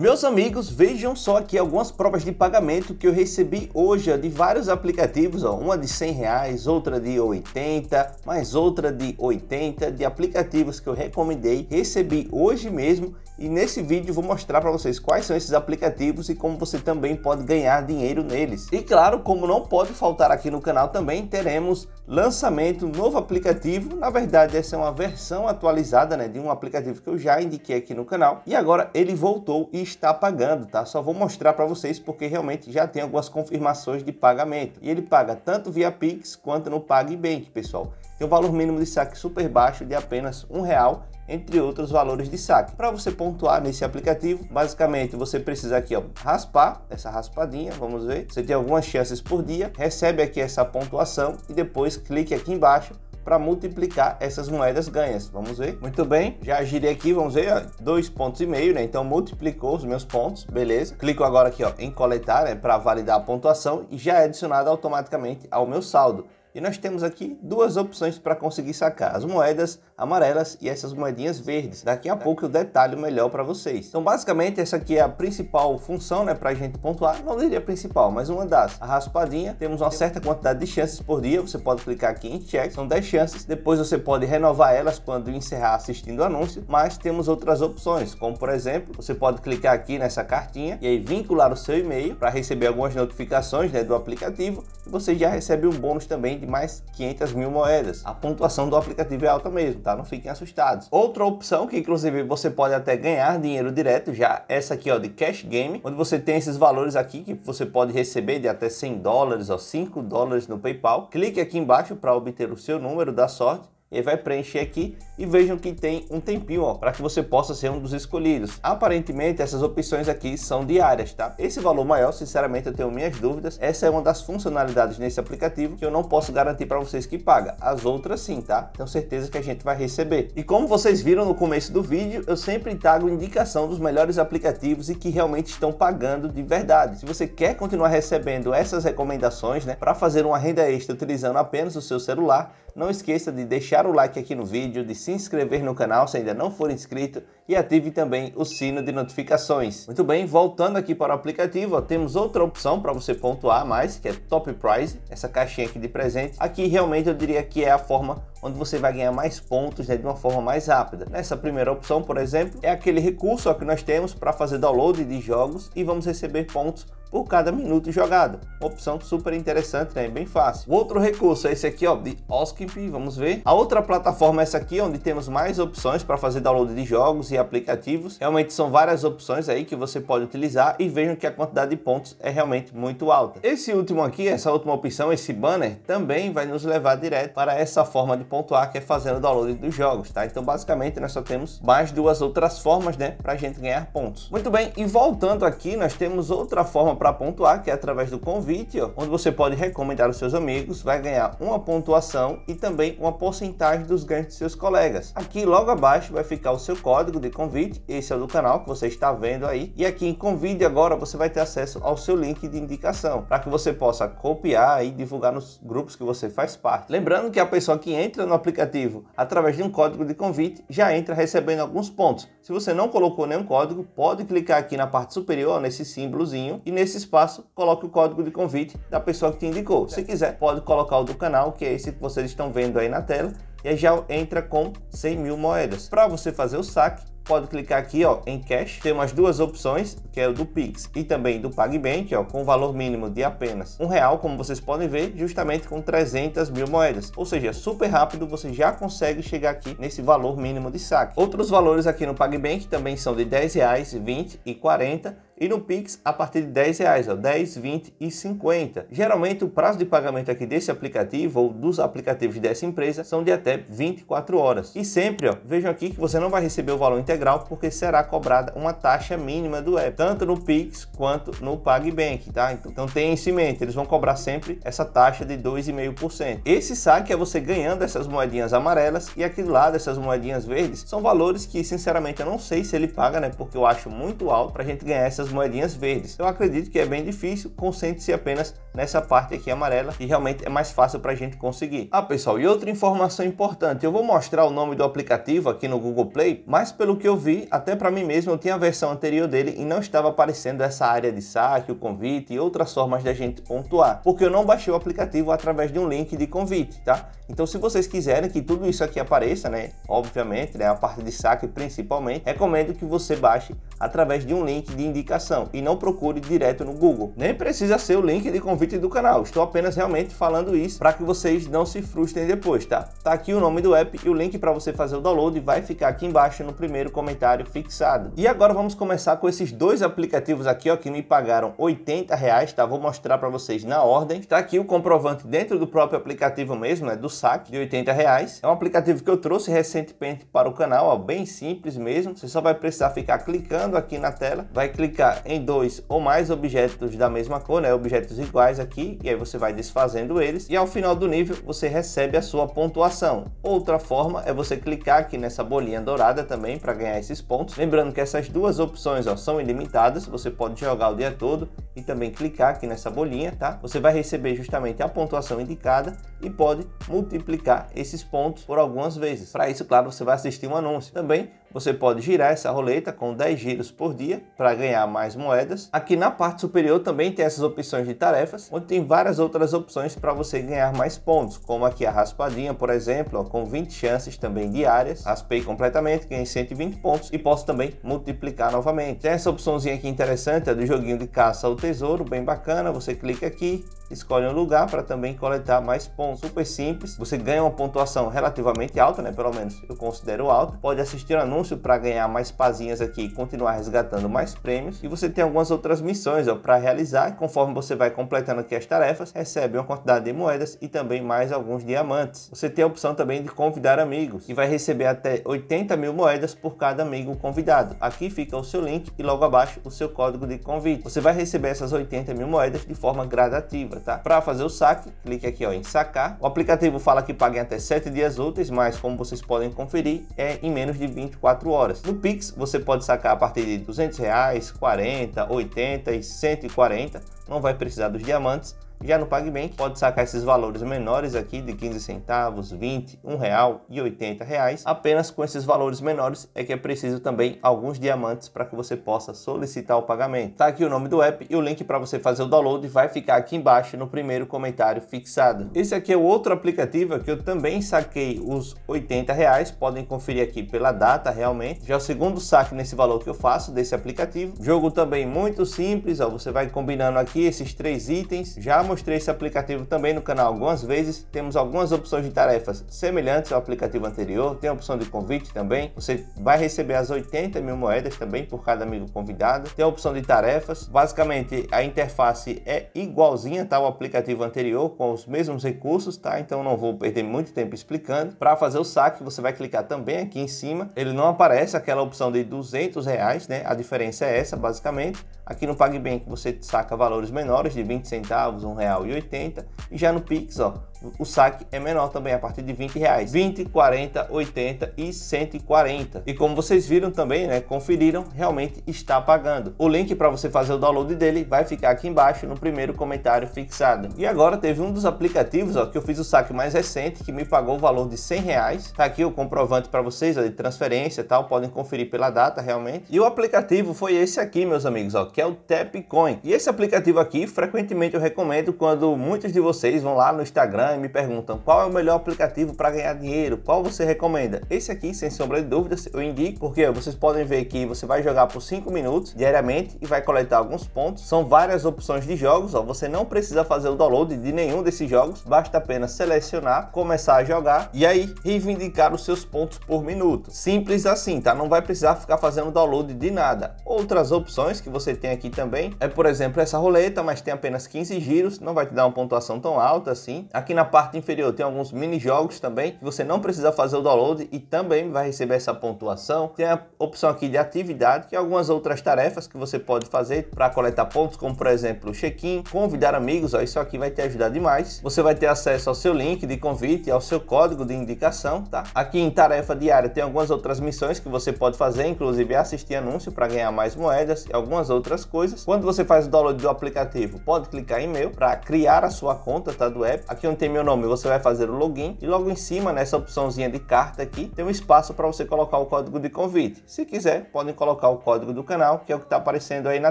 Meus amigos, vejam só aqui algumas provas de pagamento que eu recebi hoje ó, de vários aplicativos, ó, uma de 100 reais, outra de 80, mais outra de 80, de aplicativos que eu recomendei, recebi hoje mesmo e nesse vídeo vou mostrar para vocês quais são esses aplicativos e como você também pode ganhar dinheiro neles. E claro, como não pode faltar aqui no canal também, teremos lançamento, novo aplicativo, na verdade essa é uma versão atualizada né, de um aplicativo que eu já indiquei aqui no canal e agora ele voltou e está pagando, tá? Só vou mostrar para vocês porque realmente já tem algumas confirmações de pagamento. E ele paga tanto via Pix quanto no PagBank, pessoal. Tem um valor mínimo de saque super baixo de apenas um real entre outros valores de saque. Para você pontuar nesse aplicativo, basicamente você precisa aqui ó, raspar essa raspadinha, vamos ver. Você tem algumas chances por dia, recebe aqui essa pontuação e depois clique aqui embaixo para multiplicar essas moedas ganhas. Vamos ver? Muito bem, já girei aqui, vamos ver, ó, dois pontos e meio, né? Então multiplicou os meus pontos, beleza. Clico agora aqui ó, em coletar, né, para validar a pontuação e já é adicionado automaticamente ao meu saldo. E nós temos aqui duas opções para conseguir sacar, as moedas amarelas e essas moedinhas verdes. Daqui a pouco eu detalho melhor para vocês. Então basicamente essa aqui é a principal função né, para a gente pontuar, não diria principal, mas uma das. A raspadinha, temos uma certa quantidade de chances por dia, você pode clicar aqui em check, são 10 chances, depois você pode renovar elas quando encerrar assistindo o anúncio, mas temos outras opções, como por exemplo, você pode clicar aqui nessa cartinha e aí vincular o seu e-mail para receber algumas notificações né, do aplicativo e você já recebe um bônus também de mais 500 mil moedas. A pontuação do aplicativo é alta mesmo, tá? Não fiquem assustados. Outra opção que inclusive você pode até ganhar dinheiro direto já, essa aqui ó, de Cash Game, onde você tem esses valores aqui que você pode receber de até 100 dólares ou 5 dólares no PayPal. Clique aqui embaixo para obter o seu número da sorte ele vai preencher aqui e vejam que tem um tempinho para que você possa ser um dos escolhidos. Aparentemente essas opções aqui são diárias, tá? Esse valor maior, sinceramente eu tenho minhas dúvidas. Essa é uma das funcionalidades nesse aplicativo que eu não posso garantir para vocês que paga. As outras sim, tá? Tenho certeza que a gente vai receber. E como vocês viram no começo do vídeo, eu sempre trago indicação dos melhores aplicativos e que realmente estão pagando de verdade. Se você quer continuar recebendo essas recomendações, né, para fazer uma renda extra utilizando apenas o seu celular, não esqueça de deixar o like aqui no vídeo, de se inscrever no canal se ainda não for inscrito e ative também o sino de notificações. Muito bem, voltando aqui para o aplicativo, ó, temos outra opção para você pontuar mais, que é Top Prize, essa caixinha aqui de presente. Aqui realmente eu diria que é a forma onde você vai ganhar mais pontos né, de uma forma mais rápida. Nessa primeira opção, por exemplo, é aquele recurso ó, que nós temos para fazer download de jogos e vamos receber pontos por cada minuto jogado. opção super interessante, né? Bem fácil. O outro recurso é esse aqui, ó, de Oskip, vamos ver. A outra plataforma é essa aqui, onde temos mais opções para fazer download de jogos e aplicativos. Realmente são várias opções aí que você pode utilizar e vejam que a quantidade de pontos é realmente muito alta. Esse último aqui, essa última opção, esse banner, também vai nos levar direto para essa forma de pontuar que é fazendo download dos jogos, tá? Então basicamente nós só temos mais duas outras formas, né, para a gente ganhar pontos. Muito bem, e voltando aqui, nós temos outra forma para pontuar, que é através do convite, ó, onde você pode recomendar os seus amigos, vai ganhar uma pontuação e também uma porcentagem dos ganhos de seus colegas. Aqui logo abaixo vai ficar o seu código de convite, esse é o do canal que você está vendo aí. E aqui em convide agora você vai ter acesso ao seu link de indicação, para que você possa copiar e divulgar nos grupos que você faz parte. Lembrando que a pessoa que entra no aplicativo através de um código de convite já entra recebendo alguns pontos. Se você não colocou nenhum código, pode clicar aqui na parte superior, nesse símbolozinho, e nesse espaço coloque o código de convite da pessoa que te indicou. Se quiser, pode colocar o do canal, que é esse que vocês estão vendo aí na tela, e aí já entra com 100 mil moedas. Para você fazer o saque, pode clicar aqui ó, em Cash. Tem umas duas opções, que é o do Pix e também do PagBank, ó, com valor mínimo de apenas um real, como vocês podem ver, justamente com 300 mil moedas. Ou seja, super rápido você já consegue chegar aqui nesse valor mínimo de saque. Outros valores aqui no PagBank também são de 10 reais, 20 e 40 e no Pix a partir de 10 reais, ó, 10, 20 e 50. Geralmente o prazo de pagamento aqui desse aplicativo ou dos aplicativos dessa empresa são de até 24 horas. E sempre, ó, vejam aqui que você não vai receber o valor inteiro integral porque será cobrada uma taxa mínima do app, tanto no Pix quanto no PagBank, tá? Então, então tenha isso em mente, eles vão cobrar sempre essa taxa de 2,5%. Esse saque é você ganhando essas moedinhas amarelas e aqui do lado essas moedinhas verdes são valores que sinceramente eu não sei se ele paga, né? Porque eu acho muito alto para a gente ganhar essas moedinhas verdes. Eu acredito que é bem difícil, concentre-se apenas nessa parte aqui amarela que realmente é mais fácil para a gente conseguir. Ah pessoal, e outra informação importante, eu vou mostrar o nome do aplicativo aqui no Google Play, mas pelo que eu vi, até para mim mesmo, eu tinha a versão anterior dele e não estava aparecendo essa área de saque, o convite e outras formas da gente pontuar, porque eu não baixei o aplicativo através de um link de convite, tá? Então se vocês quiserem que tudo isso aqui apareça, né, obviamente, né, a parte de saque principalmente, recomendo que você baixe através de um link de indicação e não procure direto no Google. Nem precisa ser o link de convite do canal, estou apenas realmente falando isso para que vocês não se frustrem depois, tá? Tá aqui o nome do app e o link para você fazer o download vai ficar aqui embaixo no primeiro comentário fixado. E agora vamos começar com esses dois aplicativos aqui, ó, que me pagaram 80 reais, tá? Vou mostrar para vocês na ordem. Está aqui o comprovante dentro do próprio aplicativo mesmo, né? Do saque de 80 reais. É um aplicativo que eu trouxe recentemente para o canal, ó, bem simples mesmo. Você só vai precisar ficar clicando clicando aqui na tela, vai clicar em dois ou mais objetos da mesma cor, né, objetos iguais aqui, e aí você vai desfazendo eles, e ao final do nível você recebe a sua pontuação. Outra forma é você clicar aqui nessa bolinha dourada também para ganhar esses pontos. Lembrando que essas duas opções ó, são ilimitadas, você pode jogar o dia todo, e também clicar aqui nessa bolinha, tá? Você vai receber justamente a pontuação indicada e pode multiplicar esses pontos por algumas vezes. Para isso, claro, você vai assistir um anúncio. Também você pode girar essa roleta com 10 giros por dia para ganhar mais moedas. Aqui na parte superior também tem essas opções de tarefas, onde tem várias outras opções para você ganhar mais pontos, como aqui a raspadinha, por exemplo, ó, com 20 chances também diárias. Raspei completamente, ganhei 120 pontos e posso também multiplicar novamente. Tem essa opçãozinha aqui interessante, é do joguinho de caça ao tesouro, bem bacana, você clica aqui escolhe um lugar para também coletar mais pontos. Super simples, você ganha uma pontuação relativamente alta, né? Pelo menos eu considero alta. Pode assistir o um anúncio para ganhar mais pazinhas aqui e continuar resgatando mais prêmios. E você tem algumas outras missões para realizar. Conforme você vai completando aqui as tarefas, recebe uma quantidade de moedas e também mais alguns diamantes. Você tem a opção também de convidar amigos e vai receber até 80 mil moedas por cada amigo convidado. Aqui fica o seu link e logo abaixo o seu código de convite. Você vai receber essas 80 mil moedas de forma gradativa tá? Para fazer o saque, clique aqui ó, em sacar. O aplicativo fala que paguem até 7 dias úteis, mas como vocês podem conferir, é em menos de 24 horas. No Pix, você pode sacar a partir de 200 reais, 40, 80 e 140. Não vai precisar dos diamantes já no PagBank, pode sacar esses valores menores aqui de 15 centavos, 20, 1 real e 80 reais. Apenas com esses valores menores é que é preciso também alguns diamantes para que você possa solicitar o pagamento. Tá aqui o nome do app e o link para você fazer o download vai ficar aqui embaixo no primeiro comentário fixado. Esse aqui é o outro aplicativo que eu também saquei os 80 reais, podem conferir aqui pela data realmente. Já é o segundo saque nesse valor que eu faço desse aplicativo. Jogo também muito simples, ó, você vai combinando aqui esses três itens, já mostrei esse aplicativo também no canal algumas vezes. Temos algumas opções de tarefas semelhantes ao aplicativo anterior. Tem a opção de convite também. Você vai receber as 80 mil moedas também por cada amigo convidado. Tem a opção de tarefas. Basicamente, a interface é igualzinha tá, ao aplicativo anterior, com os mesmos recursos, tá? Então não vou perder muito tempo explicando. Para fazer o saque, você vai clicar também aqui em cima. Ele não aparece aquela opção de 200 reais, né? A diferença é essa, basicamente. Aqui no PagBank você saca valores menores de 20 centavos, um R$1,80. E já no Pix, ó, o saque é menor também, a partir de 20 reais. 20, 40, 80 e 140. E como vocês viram também, né, conferiram, realmente está pagando. O link para você fazer o download dele vai ficar aqui embaixo no primeiro comentário fixado. E agora teve um dos aplicativos ó, que eu fiz o saque mais recente, que me pagou o valor de 100 reais. Tá aqui o comprovante para vocês ó, de transferência e tal, podem conferir pela data realmente. E o aplicativo foi esse aqui, meus amigos, ó, que é o Tapcoin. E esse aplicativo aqui, frequentemente eu recomendo quando muitos de vocês vão lá no Instagram e me perguntam qual é o melhor aplicativo para ganhar dinheiro, qual você recomenda? Esse aqui, sem sombra de dúvidas, eu indico, porque vocês podem ver que você vai jogar por 5 minutos diariamente e vai coletar alguns pontos. São várias opções de jogos, ó. você não precisa fazer o download de nenhum desses jogos, basta apenas selecionar, começar a jogar e aí reivindicar os seus pontos por minuto. Simples assim, tá? Não vai precisar ficar fazendo download de nada. Outras opções que você tem aqui também é, por exemplo, essa roleta, mas tem apenas 15 giros, não vai te dar uma pontuação tão alta assim. Aqui na na parte inferior tem alguns mini jogos também, que você não precisa fazer o download e também vai receber essa pontuação. Tem a opção aqui de atividade e é algumas outras tarefas que você pode fazer para coletar pontos, como por exemplo, check-in, convidar amigos, ó, isso aqui vai te ajudar demais. Você vai ter acesso ao seu link de convite, ao seu código de indicação, tá? Aqui em tarefa diária tem algumas outras missões que você pode fazer, inclusive assistir anúncio para ganhar mais moedas e algumas outras coisas. Quando você faz o download do aplicativo, pode clicar em meu para criar a sua conta, tá, do app. Aqui onde tem meu nome, você vai fazer o login e logo em cima, nessa opçãozinha de carta aqui, tem um espaço para você colocar o código de convite. Se quiser, podem colocar o código do canal, que é o que está aparecendo aí na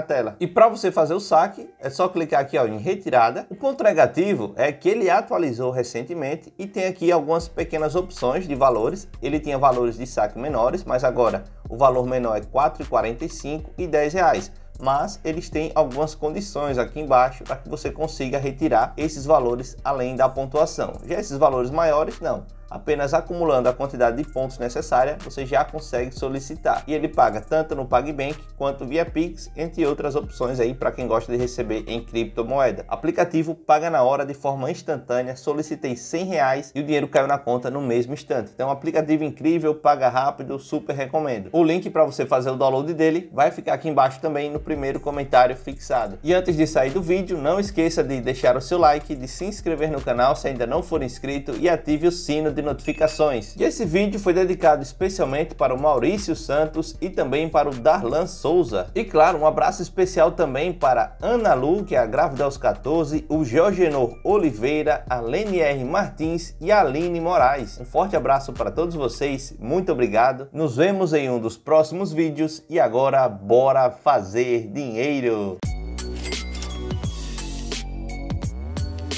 tela. E para você fazer o saque, é só clicar aqui ó, em retirada. O ponto negativo é que ele atualizou recentemente e tem aqui algumas pequenas opções de valores. Ele tinha valores de saque menores, mas agora o valor menor é R$ 4,45 e R$ 10. Reais mas eles têm algumas condições aqui embaixo para que você consiga retirar esses valores além da pontuação. Já esses valores maiores, não. Apenas acumulando a quantidade de pontos necessária, você já consegue solicitar. E ele paga tanto no PagBank quanto via Pix, entre outras opções aí para quem gosta de receber em criptomoeda. Aplicativo paga na hora de forma instantânea, solicitei 100 reais e o dinheiro caiu na conta no mesmo instante. Então, aplicativo incrível, paga rápido, super recomendo. O link para você fazer o download dele vai ficar aqui embaixo também no primeiro comentário fixado. E antes de sair do vídeo, não esqueça de deixar o seu like, de se inscrever no canal se ainda não for inscrito e ative o sino de de notificações. E esse vídeo foi dedicado especialmente para o Maurício Santos e também para o Darlan Souza. E claro, um abraço especial também para Ana Lu, que é a grávida aos 14, o Georgenor Oliveira, a Lenier Martins e a Aline Moraes. Um forte abraço para todos vocês, muito obrigado. Nos vemos em um dos próximos vídeos e agora bora fazer dinheiro!